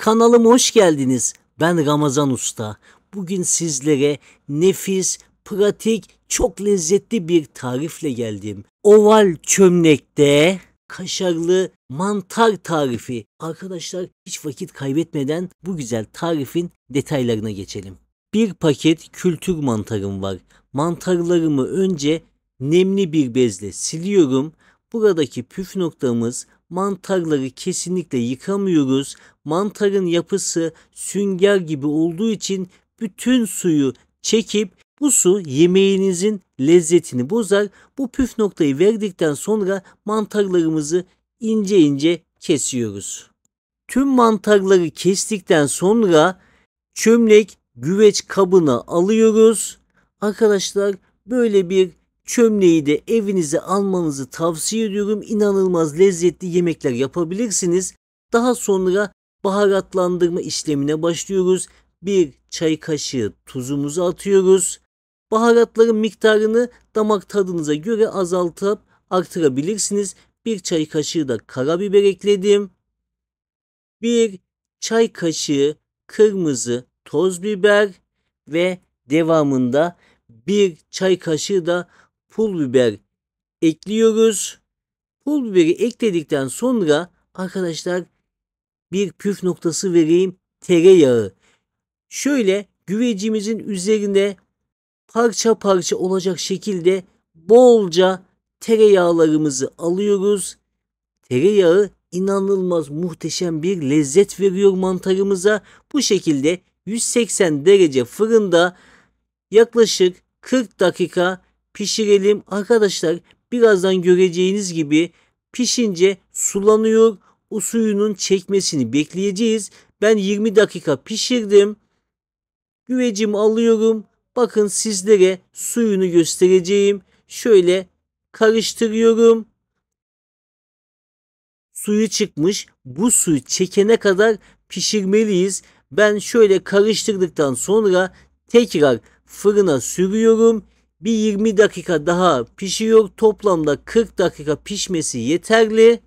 Kanalıma hoş geldiniz. Ben Ramazan Usta. Bugün sizlere nefis, pratik, çok lezzetli bir tarifle geldim. Oval çömlekte kaşarlı mantar tarifi. Arkadaşlar hiç vakit kaybetmeden bu güzel tarifin detaylarına geçelim. Bir paket kültür mantarım var. Mantarlarımı önce nemli bir bezle siliyorum. Buradaki püf noktamız mantarları kesinlikle yıkamıyoruz. Mantarın yapısı sünger gibi olduğu için bütün suyu çekip bu su yemeğinizin lezzetini bozar. Bu püf noktayı verdikten sonra mantarlarımızı ince ince kesiyoruz. Tüm mantarları kestikten sonra çömlek güveç kabına alıyoruz. Arkadaşlar böyle bir çömleği de evinize almanızı tavsiye ediyorum. İnanılmaz lezzetli yemekler yapabilirsiniz. Daha sonra baharatlandırma işlemine başlıyoruz. Bir çay kaşığı tuzumuzu atıyoruz. Baharatların miktarını damak tadınıza göre azaltıp artırabilirsiniz. Bir çay kaşığı da karabiber ekledim. Bir çay kaşığı kırmızı toz biber ve devamında bir çay kaşığı da pul biber ekliyoruz. Pul biberi ekledikten sonra arkadaşlar bir püf noktası vereyim. Tereyağı. Şöyle güvecimizin üzerinde parça parça olacak şekilde bolca tereyağlarımızı alıyoruz. Tereyağı inanılmaz muhteşem bir lezzet veriyor mantarımıza. Bu şekilde 180 derece fırında yaklaşık 40 dakika pişirelim. Arkadaşlar birazdan göreceğiniz gibi pişince sulanıyor. O suyunun çekmesini bekleyeceğiz. Ben 20 dakika pişirdim. Güvecimi alıyorum. Bakın sizlere suyunu göstereceğim. Şöyle karıştırıyorum. Suyu çıkmış. Bu suyu çekene kadar pişirmeliyiz. Ben şöyle karıştırdıktan sonra tekrar fırına sürüyorum bir 20 dakika daha pişiyor. Toplamda 40 dakika pişmesi yeterli.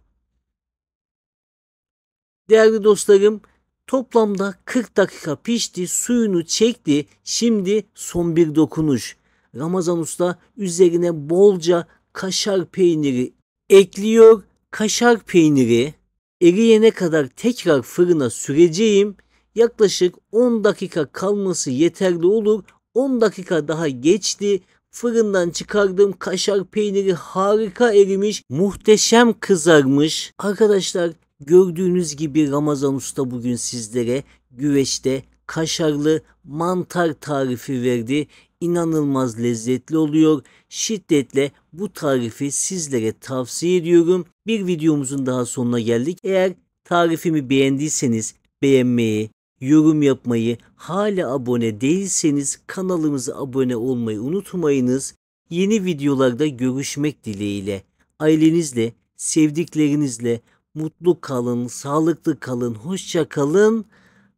Değerli dostlarım toplamda 40 dakika pişti. Suyunu çekti. Şimdi son bir dokunuş. Ramazan Usta üzerine bolca kaşar peyniri ekliyor. Kaşar peyniri eriyene kadar tekrar fırına süreceğim. Yaklaşık 10 dakika kalması yeterli olur. 10 dakika daha geçti. Fırından çıkardığım kaşar peyniri harika erimiş, muhteşem kızarmış. Arkadaşlar gördüğünüz gibi Ramazan Usta bugün sizlere güveçte kaşarlı mantar tarifi verdi. İnanılmaz lezzetli oluyor. Şiddetle bu tarifi sizlere tavsiye ediyorum. Bir videomuzun daha sonuna geldik. Eğer tarifimi beğendiyseniz beğenmeyi, yorum yapmayı, hala abone değilseniz kanalımıza abone olmayı unutmayınız. Yeni videolarda görüşmek dileğiyle, ailenizle, sevdiklerinizle mutlu kalın, sağlıklı kalın, hoşça kalın.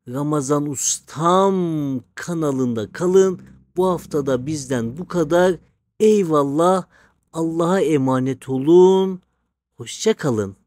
Ramazan Ustam kanalında kalın. Bu haftada bizden bu kadar. Eyvallah. Allah'a emanet olun. Hoşça kalın.